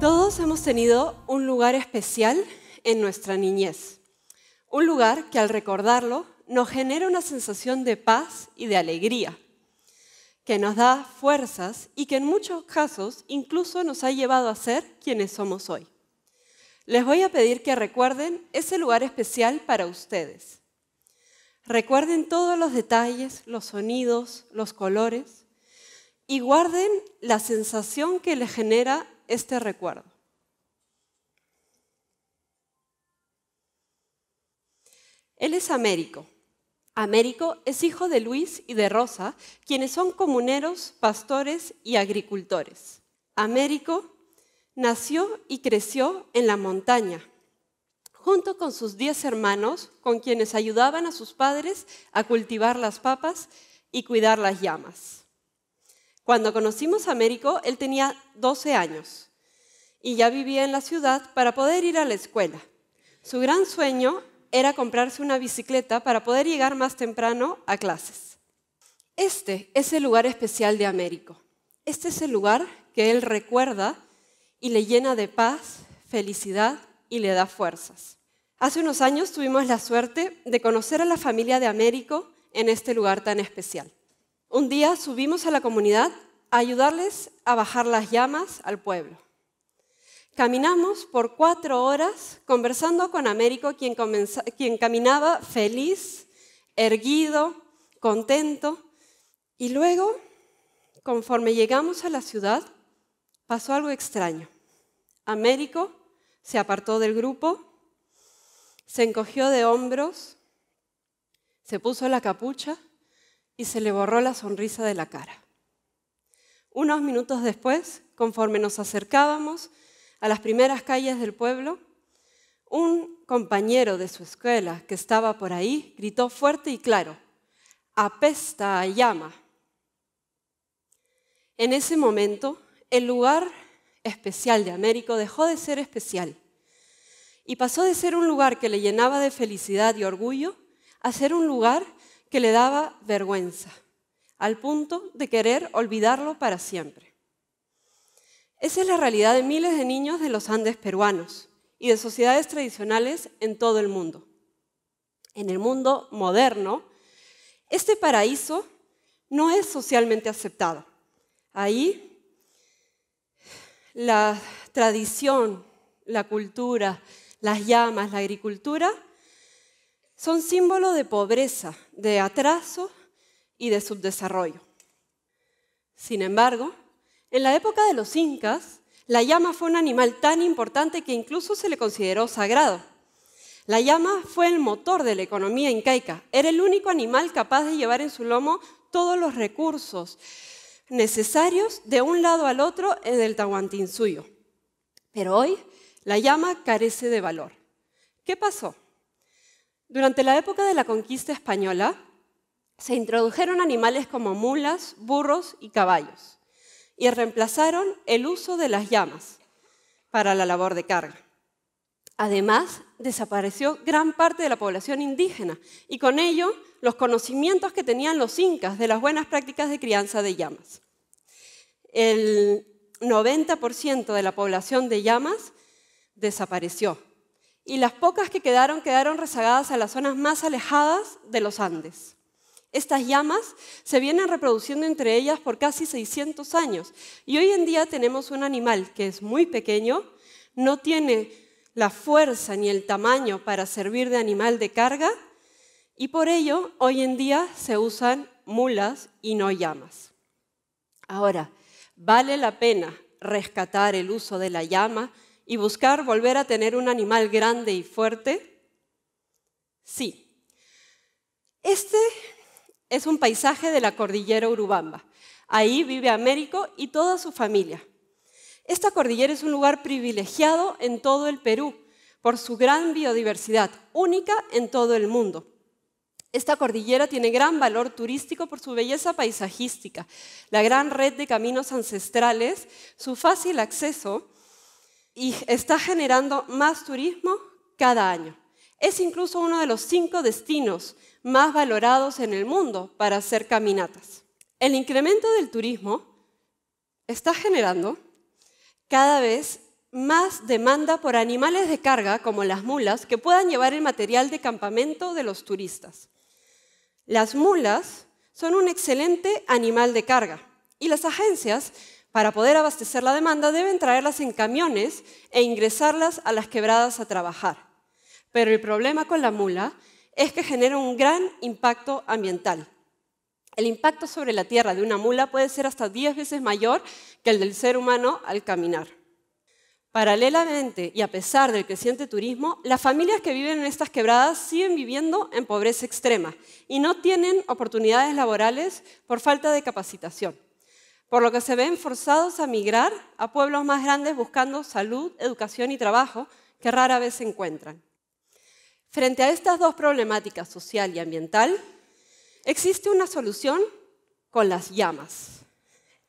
Todos hemos tenido un lugar especial en nuestra niñez, un lugar que al recordarlo nos genera una sensación de paz y de alegría, que nos da fuerzas y que en muchos casos incluso nos ha llevado a ser quienes somos hoy. Les voy a pedir que recuerden ese lugar especial para ustedes. Recuerden todos los detalles, los sonidos, los colores y guarden la sensación que le genera este recuerdo. Él es Américo. Américo es hijo de Luis y de Rosa, quienes son comuneros, pastores y agricultores. Américo nació y creció en la montaña, junto con sus diez hermanos, con quienes ayudaban a sus padres a cultivar las papas y cuidar las llamas. Cuando conocimos a Américo, él tenía 12 años y ya vivía en la ciudad para poder ir a la escuela. Su gran sueño era comprarse una bicicleta para poder llegar más temprano a clases. Este es el lugar especial de Américo. Este es el lugar que él recuerda y le llena de paz, felicidad y le da fuerzas. Hace unos años tuvimos la suerte de conocer a la familia de Américo en este lugar tan especial. Un día subimos a la comunidad a ayudarles a bajar las llamas al pueblo. Caminamos por cuatro horas conversando con Américo, quien, caminaba feliz, erguido, contento, y luego, conforme llegamos a la ciudad, pasó algo extraño. Américo se apartó del grupo se encogió de hombros, se puso la capucha y se le borró la sonrisa de la cara. Unos minutos después, conforme nos acercábamos a las primeras calles del pueblo, un compañero de su escuela que estaba por ahí gritó fuerte y claro, apesta llama. En ese momento, el lugar especial de Américo dejó de ser especial y pasó de ser un lugar que le llenaba de felicidad y orgullo a ser un lugar que le daba vergüenza, al punto de querer olvidarlo para siempre. Esa es la realidad de miles de niños de los Andes peruanos y de sociedades tradicionales en todo el mundo. En el mundo moderno, este paraíso no es socialmente aceptado. Ahí la tradición, la cultura, las llamas, la agricultura, son símbolo de pobreza, de atraso y de subdesarrollo. Sin embargo, en la época de los incas, la llama fue un animal tan importante que incluso se le consideró sagrado. La llama fue el motor de la economía incaica. Era el único animal capaz de llevar en su lomo todos los recursos necesarios de un lado al otro en del Tahuantinsuyo. Pero hoy la llama carece de valor. ¿Qué pasó? Durante la época de la conquista española, se introdujeron animales como mulas, burros y caballos y reemplazaron el uso de las llamas para la labor de carga. Además, desapareció gran parte de la población indígena y con ello los conocimientos que tenían los incas de las buenas prácticas de crianza de llamas. El 90% de la población de llamas desapareció. Y las pocas que quedaron quedaron rezagadas a las zonas más alejadas de los Andes. Estas llamas se vienen reproduciendo entre ellas por casi 600 años y hoy en día tenemos un animal que es muy pequeño, no tiene la fuerza ni el tamaño para servir de animal de carga y por ello hoy en día se usan mulas y no llamas. Ahora, vale la pena rescatar el uso de la llama y buscar volver a tener un animal grande y fuerte? Sí. Este es un paisaje de la cordillera Urubamba. Ahí vive Américo y toda su familia. Esta cordillera es un lugar privilegiado en todo el Perú por su gran biodiversidad, única en todo el mundo. Esta cordillera tiene gran valor turístico por su belleza paisajística, la gran red de caminos ancestrales, su fácil acceso y está generando más turismo cada año. Es incluso uno de los cinco destinos más valorados en el mundo para hacer caminatas. El incremento del turismo está generando cada vez más demanda por animales de carga como las mulas que puedan llevar el material de campamento de los turistas. Las mulas son un excelente animal de carga y las agencias para poder abastecer la demanda deben traerlas en camiones e ingresarlas a las quebradas a trabajar. Pero el problema con la mula es que genera un gran impacto ambiental. El impacto sobre la tierra de una mula puede ser hasta 10 veces mayor que el del ser humano al caminar. Paralelamente y a pesar del creciente turismo, las familias que viven en estas quebradas siguen viviendo en pobreza extrema y no tienen oportunidades laborales por falta de capacitación por lo que se ven forzados a migrar a pueblos más grandes buscando salud, educación y trabajo que rara vez se encuentran. Frente a estas dos problemáticas social y ambiental, existe una solución con las llamas,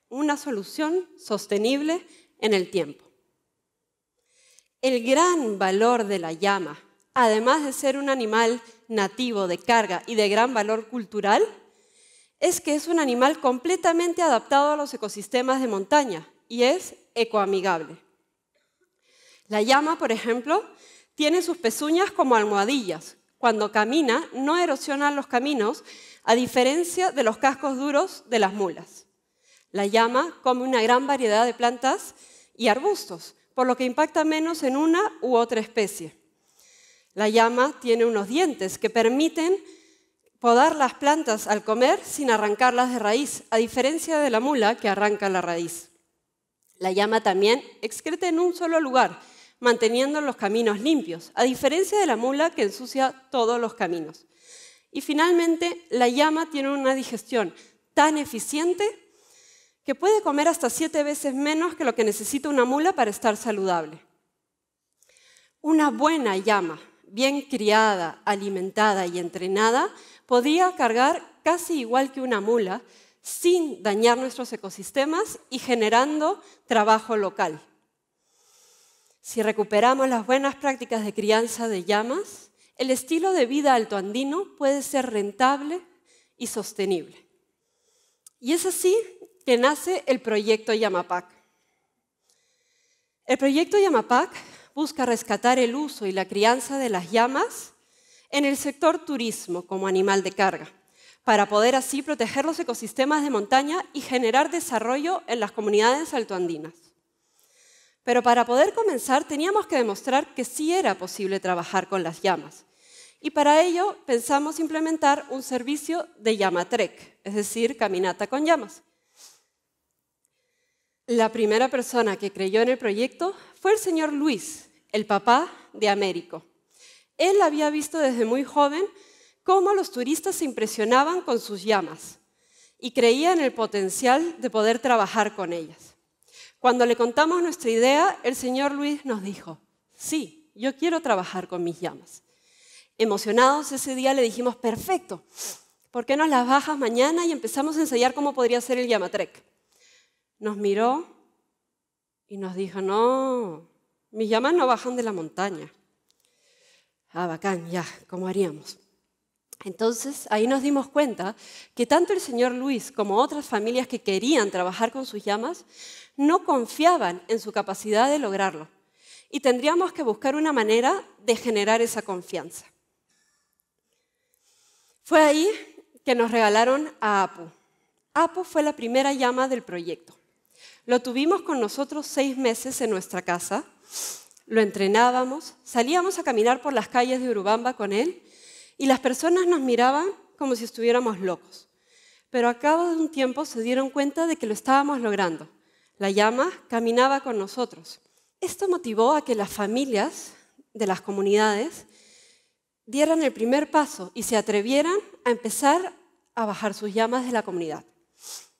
una solución sostenible en el tiempo. El gran valor de la llama, además de ser un animal nativo de carga y de gran valor cultural, es que es un animal completamente adaptado a los ecosistemas de montaña y es ecoamigable. La llama, por ejemplo, tiene sus pezuñas como almohadillas. Cuando camina no erosiona los caminos, a diferencia de los cascos duros de las mulas. La llama come una gran variedad de plantas y arbustos, por lo que impacta menos en una u otra especie. La llama tiene unos dientes que permiten podar las plantas al comer sin arrancarlas de raíz, a diferencia de la mula que arranca la raíz. La llama también excreta en un solo lugar, manteniendo los caminos limpios, a diferencia de la mula que ensucia todos los caminos. Y finalmente, la llama tiene una digestión tan eficiente que puede comer hasta siete veces menos que lo que necesita una mula para estar saludable. Una buena llama, bien criada, alimentada y entrenada, podía cargar casi igual que una mula sin dañar nuestros ecosistemas y generando trabajo local. Si recuperamos las buenas prácticas de crianza de llamas, el estilo de vida altoandino puede ser rentable y sostenible. Y es así que nace el proyecto Yamapac. El proyecto Yamapac busca rescatar el uso y la crianza de las llamas en el sector turismo como animal de carga, para poder así proteger los ecosistemas de montaña y generar desarrollo en las comunidades altoandinas. Pero para poder comenzar teníamos que demostrar que sí era posible trabajar con las llamas. Y para ello pensamos implementar un servicio de llama trek, es decir, caminata con llamas. La primera persona que creyó en el proyecto fue el señor Luis, el papá de Américo. Él había visto desde muy joven cómo los turistas se impresionaban con sus llamas y creía en el potencial de poder trabajar con ellas. Cuando le contamos nuestra idea, el señor Luis nos dijo, sí, yo quiero trabajar con mis llamas. Emocionados ese día le dijimos, perfecto, ¿por qué no las bajas mañana y empezamos a ensayar cómo podría ser el Yamatrek? Nos miró y nos dijo, no, mis llamas no bajan de la montaña ah, bacán, ya, ¿cómo haríamos? Entonces ahí nos dimos cuenta que tanto el señor Luis como otras familias que querían trabajar con sus llamas no confiaban en su capacidad de lograrlo y tendríamos que buscar una manera de generar esa confianza. Fue ahí que nos regalaron a APU. APU fue la primera llama del proyecto. Lo tuvimos con nosotros seis meses en nuestra casa lo entrenábamos, salíamos a caminar por las calles de Urubamba con él y las personas nos miraban como si estuviéramos locos. Pero a cabo de un tiempo se dieron cuenta de que lo estábamos logrando. La llama caminaba con nosotros. Esto motivó a que las familias de las comunidades dieran el primer paso y se atrevieran a empezar a bajar sus llamas de la comunidad.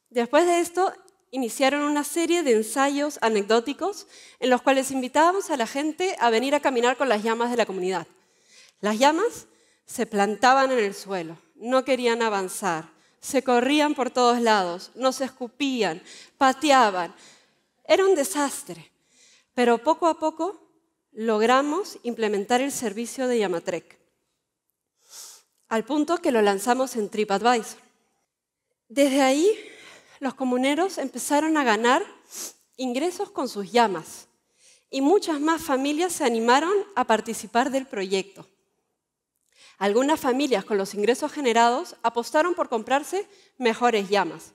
Después de esto, iniciaron una serie de ensayos anecdóticos en los cuales invitábamos a la gente a venir a caminar con las llamas de la comunidad. Las llamas se plantaban en el suelo, no querían avanzar, se corrían por todos lados, no se escupían, pateaban. Era un desastre, pero poco a poco logramos implementar el servicio de Yamatrek, al punto que lo lanzamos en TripAdvisor. Desde ahí los comuneros empezaron a ganar ingresos con sus llamas y muchas más familias se animaron a participar del proyecto. Algunas familias con los ingresos generados apostaron por comprarse mejores llamas.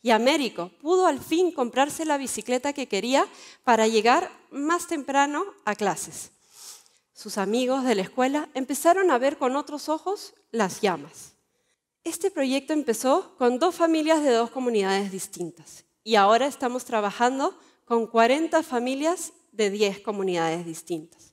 Y Américo pudo al fin comprarse la bicicleta que quería para llegar más temprano a clases. Sus amigos de la escuela empezaron a ver con otros ojos las llamas. Este proyecto empezó con dos familias de dos comunidades distintas y ahora estamos trabajando con 40 familias de 10 comunidades distintas.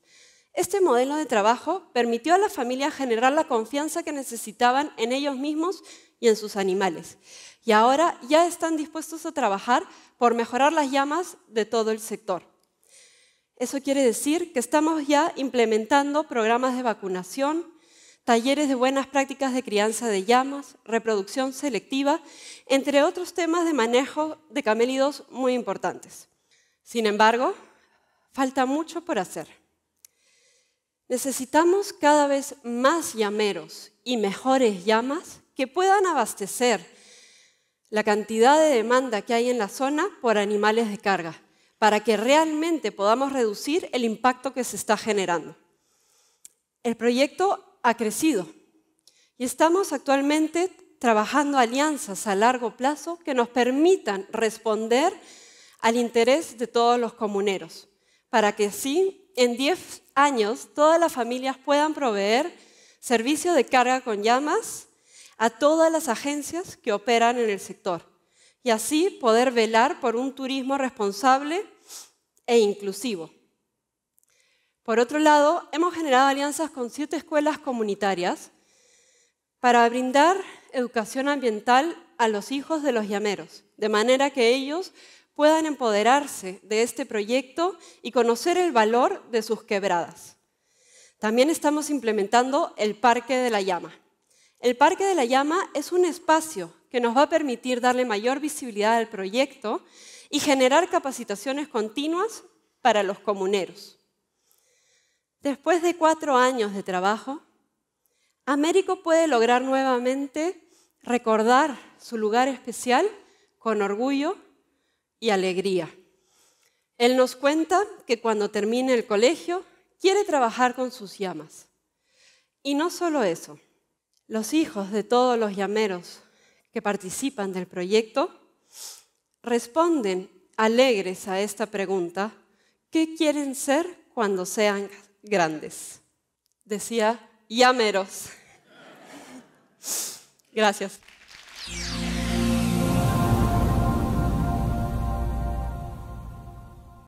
Este modelo de trabajo permitió a las familias generar la confianza que necesitaban en ellos mismos y en sus animales. Y ahora ya están dispuestos a trabajar por mejorar las llamas de todo el sector. Eso quiere decir que estamos ya implementando programas de vacunación, talleres de buenas prácticas de crianza de llamas, reproducción selectiva, entre otros temas de manejo de camélidos muy importantes. Sin embargo, falta mucho por hacer. Necesitamos cada vez más llameros y mejores llamas que puedan abastecer la cantidad de demanda que hay en la zona por animales de carga, para que realmente podamos reducir el impacto que se está generando. El proyecto ha crecido y estamos actualmente trabajando alianzas a largo plazo que nos permitan responder al interés de todos los comuneros, para que así en 10 años todas las familias puedan proveer servicio de carga con llamas a todas las agencias que operan en el sector y así poder velar por un turismo responsable e inclusivo. Por otro lado, hemos generado alianzas con siete escuelas comunitarias para brindar educación ambiental a los hijos de los llameros, de manera que ellos puedan empoderarse de este proyecto y conocer el valor de sus quebradas. También estamos implementando el Parque de la Llama. El Parque de la Llama es un espacio que nos va a permitir darle mayor visibilidad al proyecto y generar capacitaciones continuas para los comuneros. Después de cuatro años de trabajo, Américo puede lograr nuevamente recordar su lugar especial con orgullo y alegría. Él nos cuenta que cuando termine el colegio quiere trabajar con sus llamas. Y no solo eso, los hijos de todos los llameros que participan del proyecto responden alegres a esta pregunta, ¿qué quieren ser cuando sean grandes. Decía Llameros. Gracias.